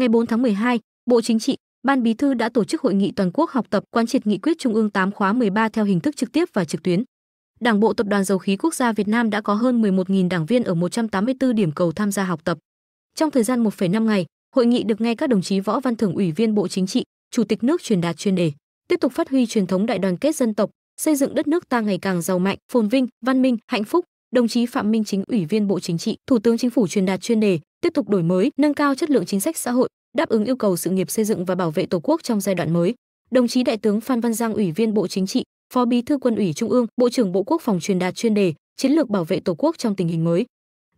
Ngày 4 tháng 12, Bộ Chính trị, Ban Bí thư đã tổ chức hội nghị toàn quốc học tập quán triệt nghị quyết Trung ương 8 khóa 13 theo hình thức trực tiếp và trực tuyến. Đảng bộ Tập đoàn Dầu khí Quốc gia Việt Nam đã có hơn 11.000 đảng viên ở 184 điểm cầu tham gia học tập. Trong thời gian 1,5 ngày, hội nghị được nghe các đồng chí Võ Văn Thưởng Ủy viên Bộ Chính trị, Chủ tịch nước truyền đạt chuyên đề, tiếp tục phát huy truyền thống đại đoàn kết dân tộc, xây dựng đất nước ta ngày càng giàu mạnh, phồn vinh, văn minh, hạnh phúc, đồng chí Phạm Minh Chính, Ủy viên Bộ Chính trị, Thủ tướng Chính phủ truyền đạt chuyên đề tiếp tục đổi mới, nâng cao chất lượng chính sách xã hội, đáp ứng yêu cầu sự nghiệp xây dựng và bảo vệ Tổ quốc trong giai đoạn mới. Đồng chí Đại tướng Phan Văn Giang, Ủy viên Bộ Chính trị, Phó Bí thư Quân ủy Trung ương, Bộ trưởng Bộ Quốc phòng truyền đạt chuyên đề chiến lược bảo vệ Tổ quốc trong tình hình mới.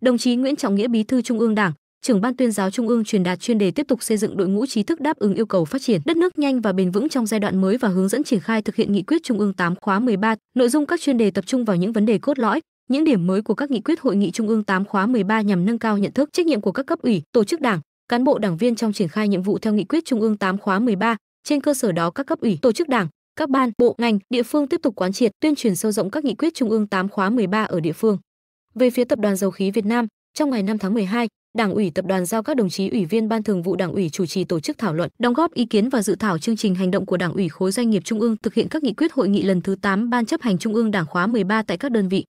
Đồng chí Nguyễn Trọng Nghĩa, Bí thư Trung ương Đảng, trưởng ban tuyên giáo trung ương truyền đạt chuyên đề tiếp tục xây dựng đội ngũ trí thức đáp ứng yêu cầu phát triển đất nước nhanh và bền vững trong giai đoạn mới và hướng dẫn triển khai thực hiện nghị quyết trung ương 8 khóa 13. Nội dung các chuyên đề tập trung vào những vấn đề cốt lõi, những điểm mới của các nghị quyết hội nghị Trung ương 8 khóa 13 nhằm nâng cao nhận thức, trách nhiệm của các cấp ủy, tổ chức đảng, cán bộ đảng viên trong triển khai nhiệm vụ theo nghị quyết Trung ương 8 khóa 13. Trên cơ sở đó, các cấp ủy, tổ chức đảng, các ban, bộ, ngành, địa phương tiếp tục quán triệt, tuyên truyền sâu rộng các nghị quyết Trung ương 8 khóa 13 ở địa phương. Về phía Tập đoàn Dầu khí Việt Nam, trong ngày 5 tháng 12, Đảng ủy tập đoàn giao các đồng chí ủy viên ban thường vụ Đảng ủy chủ trì tổ chức thảo luận, đóng góp ý kiến và dự thảo chương trình hành động của Đảng ủy khối doanh nghiệp Trung ương thực hiện các nghị quyết hội nghị lần thứ 8 Ban chấp hành Trung ương Đảng khóa 13 tại các đơn vị.